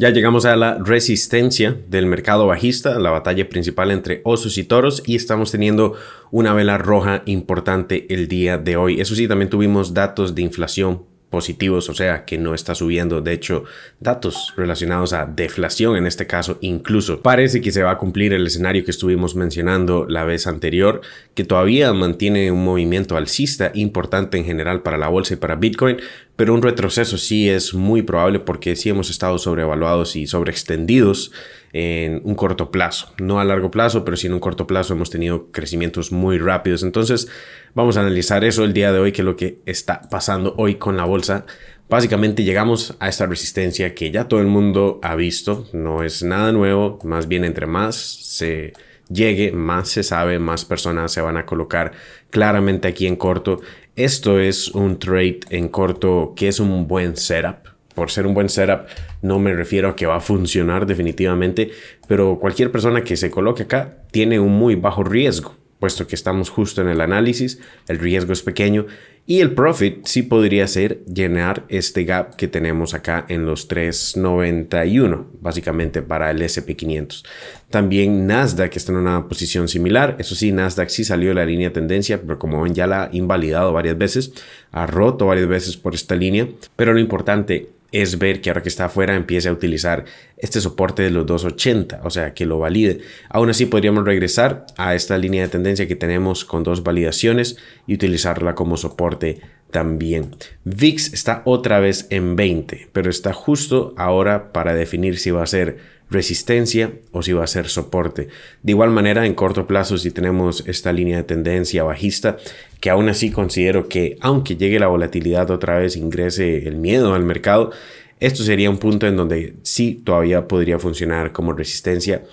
Ya llegamos a la resistencia del mercado bajista, la batalla principal entre osos y toros y estamos teniendo una vela roja importante el día de hoy. Eso sí, también tuvimos datos de inflación positivos, o sea, que no está subiendo. De hecho, datos relacionados a deflación en este caso incluso. Parece que se va a cumplir el escenario que estuvimos mencionando la vez anterior, que todavía mantiene un movimiento alcista importante en general para la bolsa y para Bitcoin, pero un retroceso sí es muy probable porque sí hemos estado sobrevaluados y sobreextendidos en un corto plazo, no a largo plazo, pero sí en un corto plazo hemos tenido crecimientos muy rápidos. Entonces vamos a analizar eso el día de hoy, que lo que está pasando hoy con la bolsa. Básicamente llegamos a esta resistencia que ya todo el mundo ha visto, no es nada nuevo, más bien entre más se llegue, más se sabe, más personas se van a colocar claramente aquí en corto. Esto es un trade en corto que es un buen setup, por ser un buen setup, no me refiero a que va a funcionar definitivamente, pero cualquier persona que se coloque acá tiene un muy bajo riesgo, puesto que estamos justo en el análisis, el riesgo es pequeño y el profit sí podría ser llenar este gap que tenemos acá en los 391, básicamente para el SP500. También Nasdaq está en una posición similar. Eso sí, Nasdaq sí salió de la línea tendencia, pero como ven ya la ha invalidado varias veces, ha roto varias veces por esta línea. Pero lo importante es ver que ahora que está afuera empiece a utilizar este soporte de los 280, o sea, que lo valide. Aún así podríamos regresar a esta línea de tendencia que tenemos con dos validaciones y utilizarla como soporte también. VIX está otra vez en 20, pero está justo ahora para definir si va a ser resistencia o si va a ser soporte. De igual manera, en corto plazo, si tenemos esta línea de tendencia bajista, que aún así considero que aunque llegue la volatilidad otra vez, ingrese el miedo al mercado, esto sería un punto en donde sí todavía podría funcionar como resistencia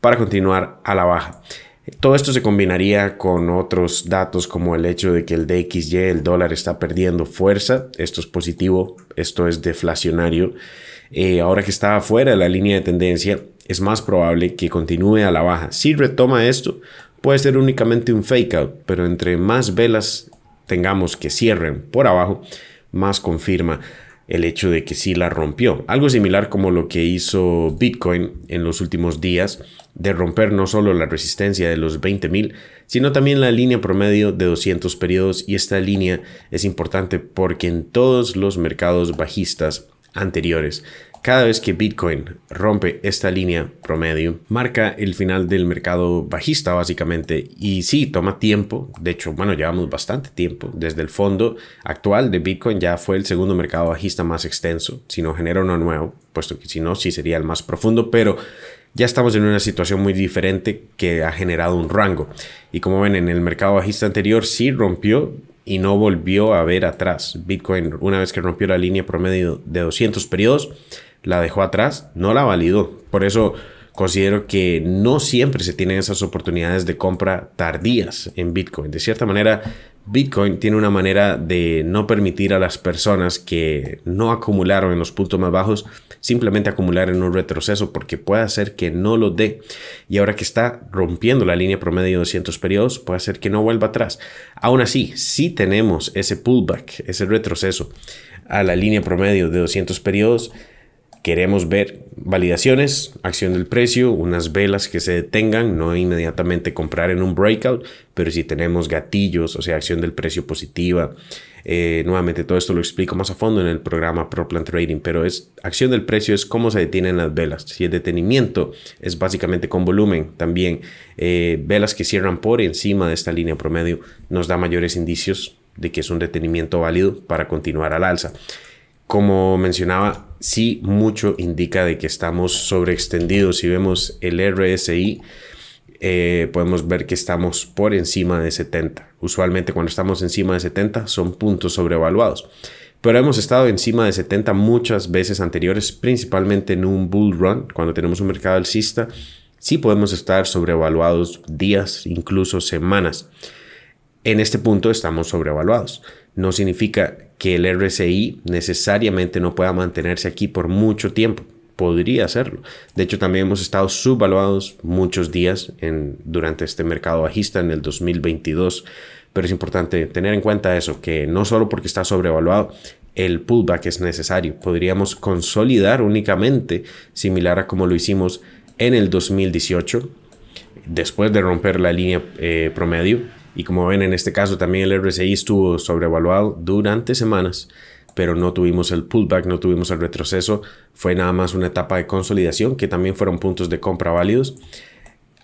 para continuar a la baja. Todo esto se combinaría con otros datos como el hecho de que el DXY, el dólar, está perdiendo fuerza. Esto es positivo, esto es deflacionario. Eh, ahora que está fuera de la línea de tendencia, es más probable que continúe a la baja. Si retoma esto, puede ser únicamente un fake out, pero entre más velas tengamos que cierren por abajo, más confirma el hecho de que sí la rompió. Algo similar como lo que hizo Bitcoin en los últimos días, de romper no solo la resistencia de los 20.000, sino también la línea promedio de 200 periodos. Y esta línea es importante porque en todos los mercados bajistas anteriores cada vez que Bitcoin rompe esta línea promedio, marca el final del mercado bajista básicamente. Y sí, toma tiempo. De hecho, bueno, llevamos bastante tiempo. Desde el fondo actual de Bitcoin ya fue el segundo mercado bajista más extenso. Si no genera uno nuevo, puesto que si no, sí sería el más profundo. Pero ya estamos en una situación muy diferente que ha generado un rango. Y como ven, en el mercado bajista anterior sí rompió y no volvió a ver atrás. Bitcoin, una vez que rompió la línea promedio de 200 periodos, la dejó atrás, no la validó. Por eso considero que no siempre se tienen esas oportunidades de compra tardías en Bitcoin. De cierta manera, Bitcoin tiene una manera de no permitir a las personas que no acumularon en los puntos más bajos simplemente acumular en un retroceso porque puede hacer que no lo dé. Y ahora que está rompiendo la línea promedio de 200 periodos, puede hacer que no vuelva atrás. Aún así, si tenemos ese pullback, ese retroceso a la línea promedio de 200 periodos, Queremos ver validaciones, acción del precio, unas velas que se detengan, no inmediatamente comprar en un breakout, pero si tenemos gatillos, o sea, acción del precio positiva. Eh, nuevamente, todo esto lo explico más a fondo en el programa ProPlan Trading, pero es acción del precio es cómo se detienen las velas. Si el detenimiento es básicamente con volumen, también eh, velas que cierran por encima de esta línea promedio nos da mayores indicios de que es un detenimiento válido para continuar al alza. Como mencionaba, sí mucho indica de que estamos sobreextendidos. Si vemos el RSI, eh, podemos ver que estamos por encima de 70. Usualmente cuando estamos encima de 70 son puntos sobrevaluados. Pero hemos estado encima de 70 muchas veces anteriores, principalmente en un bull run, cuando tenemos un mercado alcista. Sí podemos estar sobrevaluados días, incluso semanas. En este punto estamos sobrevaluados. No significa que el RSI necesariamente no pueda mantenerse aquí por mucho tiempo. Podría hacerlo. De hecho, también hemos estado subvaluados muchos días durante este mercado bajista en el 2022. Pero es importante tener en cuenta eso, que no solo porque está sobrevaluado, el pullback es necesario. Podríamos consolidar únicamente, similar a como lo hicimos en el 2018, después de romper la línea eh, promedio y como ven, en este caso también el RSI estuvo sobrevaluado durante semanas, pero no tuvimos el pullback, no tuvimos el retroceso. Fue nada más una etapa de consolidación que también fueron puntos de compra válidos.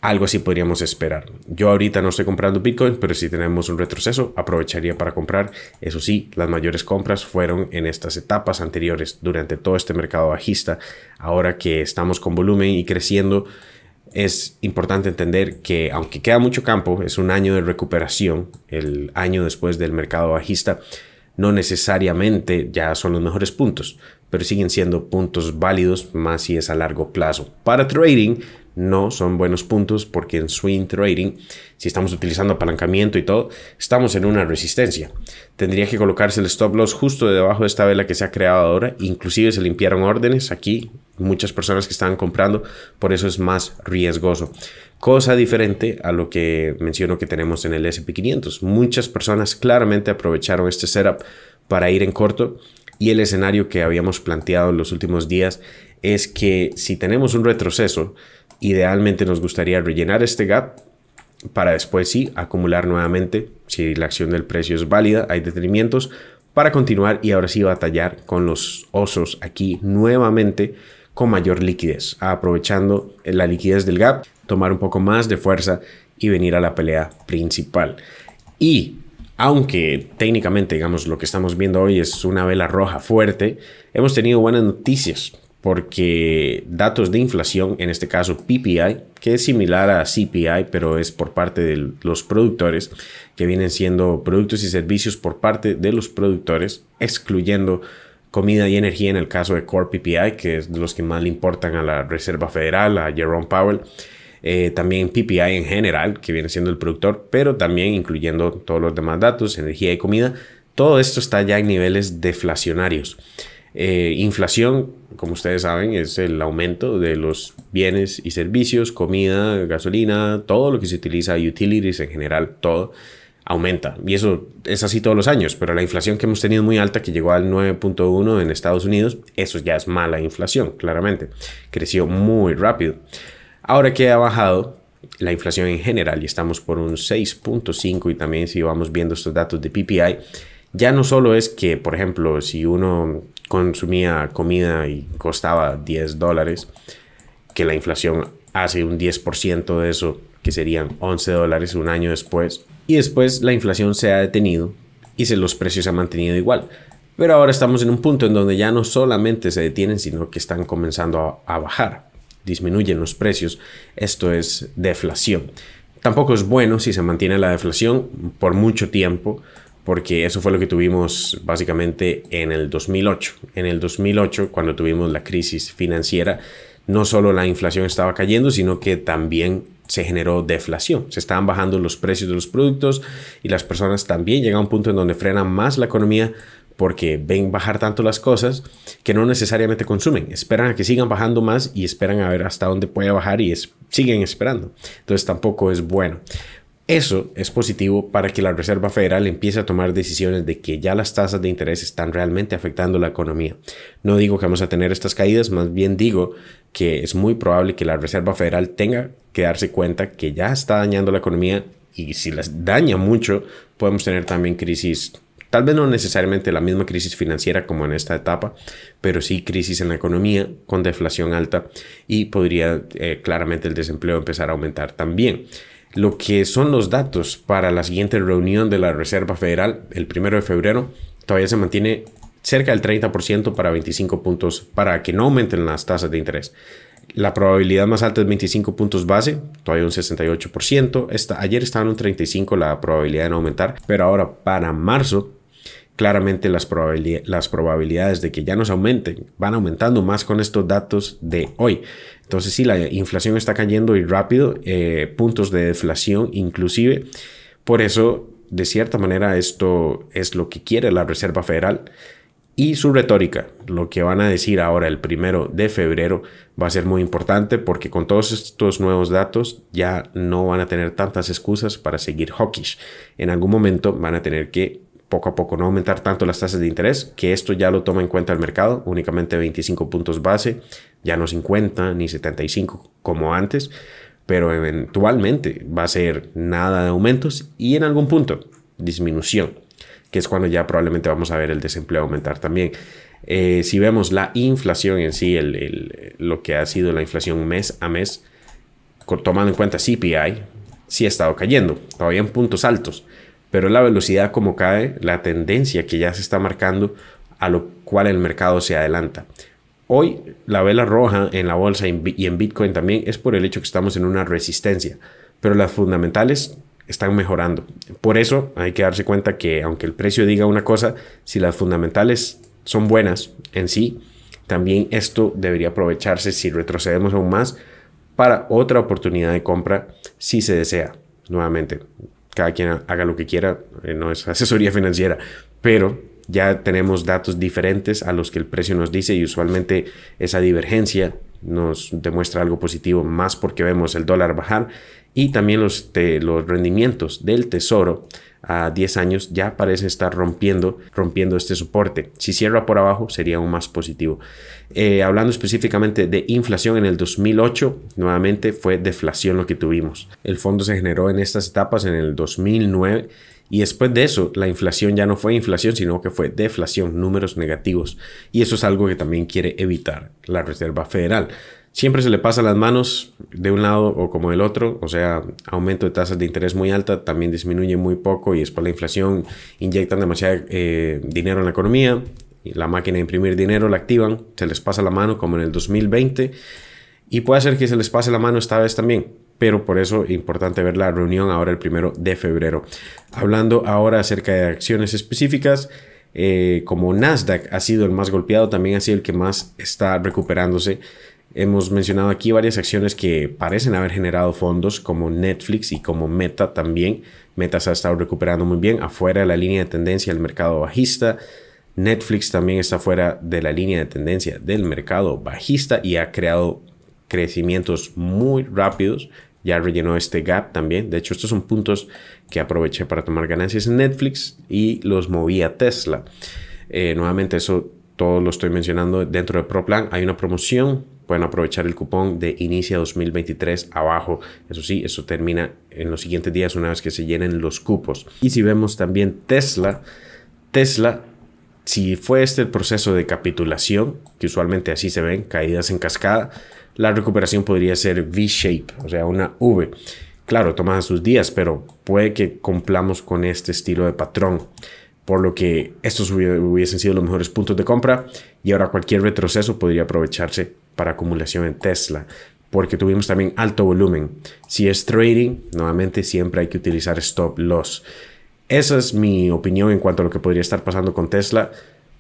Algo así podríamos esperar. Yo ahorita no estoy comprando Bitcoin, pero si tenemos un retroceso, aprovecharía para comprar. Eso sí, las mayores compras fueron en estas etapas anteriores durante todo este mercado bajista. Ahora que estamos con volumen y creciendo, es importante entender que aunque queda mucho campo, es un año de recuperación, el año después del mercado bajista, no necesariamente ya son los mejores puntos, pero siguen siendo puntos válidos más si es a largo plazo. Para trading, no son buenos puntos porque en swing trading, si estamos utilizando apalancamiento y todo, estamos en una resistencia. Tendría que colocarse el stop loss justo debajo de esta vela que se ha creado ahora. Inclusive se limpiaron órdenes aquí, muchas personas que estaban comprando, por eso es más riesgoso. Cosa diferente a lo que menciono que tenemos en el SP500. Muchas personas claramente aprovecharon este setup para ir en corto y el escenario que habíamos planteado en los últimos días es que si tenemos un retroceso, Idealmente nos gustaría rellenar este gap para después sí acumular nuevamente, si la acción del precio es válida, hay detenimientos, para continuar y ahora sí batallar con los osos aquí nuevamente con mayor liquidez, aprovechando la liquidez del gap, tomar un poco más de fuerza y venir a la pelea principal. Y aunque técnicamente, digamos, lo que estamos viendo hoy es una vela roja fuerte, hemos tenido buenas noticias porque datos de inflación, en este caso PPI, que es similar a CPI, pero es por parte de los productores, que vienen siendo productos y servicios por parte de los productores, excluyendo comida y energía en el caso de Core PPI, que es de los que más le importan a la Reserva Federal, a Jerome Powell. Eh, también PPI en general, que viene siendo el productor, pero también incluyendo todos los demás datos, energía y comida. Todo esto está ya en niveles deflacionarios. Eh, inflación, como ustedes saben, es el aumento de los bienes y servicios, comida, gasolina, todo lo que se utiliza, utilities en general, todo aumenta. Y eso es así todos los años, pero la inflación que hemos tenido muy alta, que llegó al 9.1 en Estados Unidos, eso ya es mala inflación, claramente. Creció muy rápido. Ahora que ha bajado, la inflación en general y estamos por un 6.5 y también si vamos viendo estos datos de PPI, ya no solo es que, por ejemplo, si uno consumía comida y costaba 10 dólares, que la inflación hace un 10% de eso, que serían 11 dólares un año después, y después la inflación se ha detenido y se, los precios se han mantenido igual. Pero ahora estamos en un punto en donde ya no solamente se detienen, sino que están comenzando a bajar, disminuyen los precios, esto es deflación. Tampoco es bueno si se mantiene la deflación por mucho tiempo, porque eso fue lo que tuvimos básicamente en el 2008. En el 2008, cuando tuvimos la crisis financiera, no solo la inflación estaba cayendo, sino que también se generó deflación. Se estaban bajando los precios de los productos y las personas también llegan a un punto en donde frenan más la economía porque ven bajar tanto las cosas que no necesariamente consumen. Esperan a que sigan bajando más y esperan a ver hasta dónde puede bajar y siguen esperando. Entonces tampoco es bueno. Eso es positivo para que la Reserva Federal empiece a tomar decisiones de que ya las tasas de interés están realmente afectando la economía. No digo que vamos a tener estas caídas, más bien digo que es muy probable que la Reserva Federal tenga que darse cuenta que ya está dañando la economía y si las daña mucho, podemos tener también crisis Tal vez no necesariamente la misma crisis financiera como en esta etapa, pero sí crisis en la economía con deflación alta y podría eh, claramente el desempleo empezar a aumentar también lo que son los datos para la siguiente reunión de la Reserva Federal el primero de febrero todavía se mantiene cerca del 30% para 25 puntos para que no aumenten las tasas de interés. La probabilidad más alta es 25 puntos base, todavía un 68%. Esta, ayer estaban un 35% la probabilidad de no aumentar, pero ahora para marzo claramente las, probabilidades de que ya nos aumenten van aumentando más con estos datos de hoy. Entonces sí, la inflación está cayendo y rápido, eh, puntos de deflación inclusive. Por eso, de cierta manera, esto es lo que quiere la Reserva Federal. Y su retórica, lo que van a decir ahora el primero de febrero, va a ser muy importante porque con todos estos nuevos datos ya no van a tener tantas excusas para seguir hawkish. En algún momento van a tener que poco a poco, no aumentar tanto las tasas de interés, que esto ya lo toma en cuenta el mercado, únicamente 25 puntos base, ya no 50 ni 75 como antes, pero eventualmente va a ser nada de aumentos y en algún punto disminución, que es cuando ya probablemente vamos a ver el desempleo aumentar también. Eh, si vemos la inflación en sí, lo que ha sido la inflación mes a mes, tomando en cuenta CPI, sí ha estado cayendo, todavía en puntos altos, pero la velocidad como cae, la tendencia que ya se está marcando, a lo cual el mercado se adelanta. Hoy la vela roja en la bolsa y en Bitcoin también es por el hecho que estamos en una resistencia, pero las fundamentales están mejorando. Por eso hay que darse cuenta que aunque el precio diga una cosa, si las fundamentales son buenas en sí, también esto debería aprovecharse si retrocedemos aún más para otra oportunidad de compra si se desea. Nuevamente, cada quien haga lo que quiera, eh, no es asesoría financiera, pero ya tenemos datos diferentes a los que el precio nos dice y usualmente esa divergencia nos demuestra algo positivo, más porque vemos el dólar bajar y también los, los rendimientos del tesoro a 10 años ya parece estar rompiendo, rompiendo este soporte. Si cierra por abajo sería aún más positivo. Eh, hablando específicamente de inflación en el 2008, nuevamente fue deflación lo que tuvimos. El fondo se generó en estas etapas en el 2009 y después de eso la inflación ya no fue inflación, sino que fue deflación, números negativos. Y eso es algo que también quiere evitar la Reserva Federal. Siempre se le pasa las manos de un lado o como del otro, o sea, aumento de tasas de interés muy alta, también disminuye muy poco y después la inflación, inyectan demasiado eh, dinero en la economía, la máquina de imprimir dinero la activan, se les pasa la mano como en el 2020 y puede ser que se les pase la mano esta vez también, pero por eso es importante ver la reunión ahora el primero de febrero. Hablando ahora acerca de acciones específicas, eh, como Nasdaq ha sido el más golpeado, también ha sido el que más está recuperándose Hemos mencionado aquí varias acciones que parecen haber generado fondos como Netflix y como Meta también. Meta se ha estado recuperando muy bien afuera de la línea de tendencia del mercado bajista. Netflix también está fuera de la línea de tendencia del mercado bajista y ha creado crecimientos muy rápidos. Ya rellenó este gap también. De hecho, estos son puntos que aproveché para tomar ganancias en Netflix y los moví a Tesla. Eh, nuevamente, eso todo lo estoy mencionando dentro de ProPlan. Hay una promoción pueden aprovechar el cupón de inicia 2023 abajo. Eso sí, eso termina en los siguientes días una vez que se llenen los cupos. Y si vemos también Tesla, Tesla si fue este el proceso de capitulación, que usualmente así se ven, caídas en cascada, la recuperación podría ser V-shape, o sea, una V. Claro, toma sus días, pero puede que cumplamos con este estilo de patrón. Por lo que estos hubiesen sido los mejores puntos de compra y ahora cualquier retroceso podría aprovecharse para acumulación en Tesla, porque tuvimos también alto volumen. Si es trading, nuevamente siempre hay que utilizar stop loss. Esa es mi opinión en cuanto a lo que podría estar pasando con Tesla,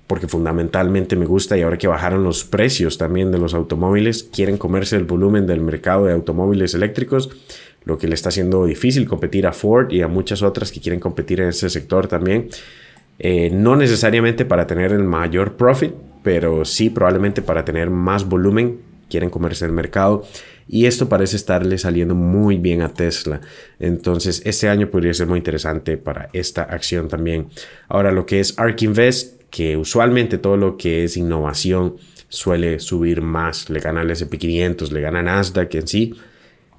porque fundamentalmente me gusta y ahora que bajaron los precios también de los automóviles, quieren comerse el volumen del mercado de automóviles eléctricos, lo que le está haciendo difícil competir a Ford y a muchas otras que quieren competir en ese sector también. Eh, no necesariamente para tener el mayor profit, pero sí probablemente para tener más volumen quieren comerse el mercado y esto parece estarle saliendo muy bien a Tesla. Entonces este año podría ser muy interesante para esta acción también. Ahora lo que es ARK Invest, que usualmente todo lo que es innovación suele subir más, le gana el S&P 500, le gana Nasdaq en sí.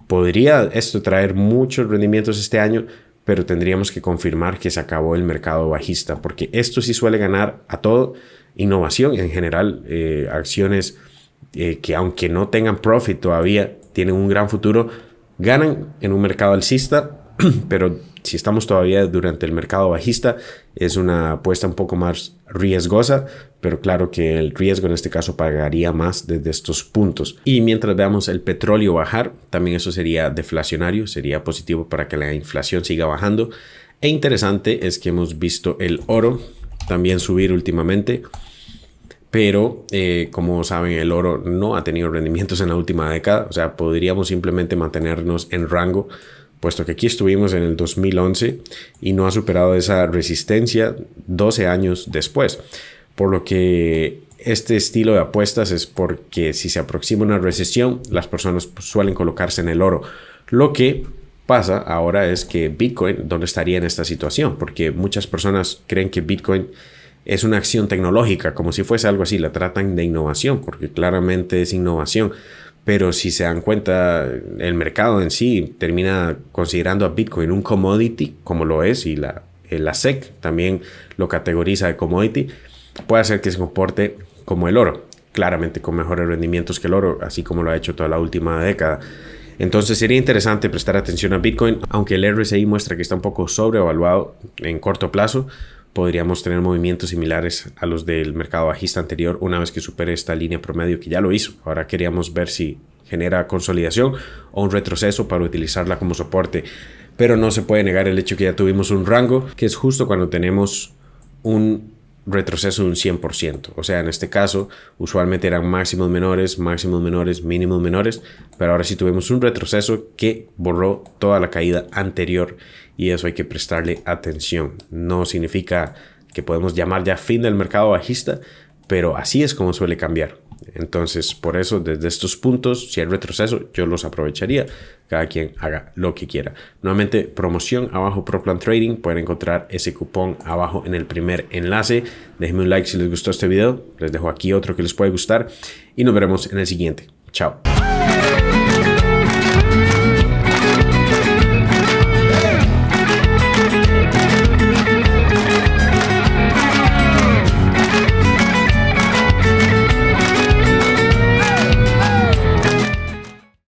Podría esto traer muchos rendimientos este año, pero tendríamos que confirmar que se acabó el mercado bajista, porque esto sí suele ganar a todo innovación, en general eh, acciones eh, que aunque no tengan profit todavía, tienen un gran futuro, ganan en un mercado alcista, pero si estamos todavía durante el mercado bajista, es una apuesta un poco más riesgosa, pero claro que el riesgo en este caso pagaría más desde estos puntos. Y mientras veamos el petróleo bajar, también eso sería deflacionario, sería positivo para que la inflación siga bajando. E interesante es que hemos visto el oro también subir últimamente. Pero, eh, como saben, el oro no ha tenido rendimientos en la última década. O sea, podríamos simplemente mantenernos en rango, puesto que aquí estuvimos en el 2011 y no ha superado esa resistencia 12 años después. Por lo que este estilo de apuestas es porque si se aproxima una recesión, las personas pues, suelen colocarse en el oro, lo que pasa ahora es que Bitcoin, ¿dónde estaría en esta situación? Porque muchas personas creen que Bitcoin es una acción tecnológica, como si fuese algo así, la tratan de innovación, porque claramente es innovación. Pero si se dan cuenta, el mercado en sí termina considerando a Bitcoin un commodity, como lo es, y la, eh, la SEC también lo categoriza de commodity, puede hacer que se comporte como el oro, claramente con mejores rendimientos que el oro, así como lo ha hecho toda la última década. Entonces sería interesante prestar atención a Bitcoin, aunque el RSI muestra que está un poco sobrevaluado en corto plazo, podríamos tener movimientos similares a los del mercado bajista anterior una vez que supere esta línea promedio que ya lo hizo. Ahora queríamos ver si genera consolidación o un retroceso para utilizarla como soporte. Pero no se puede negar el hecho que ya tuvimos un rango, que es justo cuando tenemos un retroceso un 100%. O sea, en este caso, usualmente eran máximos menores, máximos menores, mínimos menores, pero ahora sí tuvimos un retroceso que borró toda la caída anterior y eso hay que prestarle atención. No significa que podemos llamar ya fin del mercado bajista, pero así es como suele cambiar. Entonces, por eso, desde estos puntos, si hay retroceso, yo los aprovecharía. Cada quien haga lo que quiera. Nuevamente, promoción abajo ProPlan Trading. Pueden encontrar ese cupón abajo en el primer enlace. Déjenme un like si les gustó este video. Les dejo aquí otro que les puede gustar. Y nos veremos en el siguiente. Chao.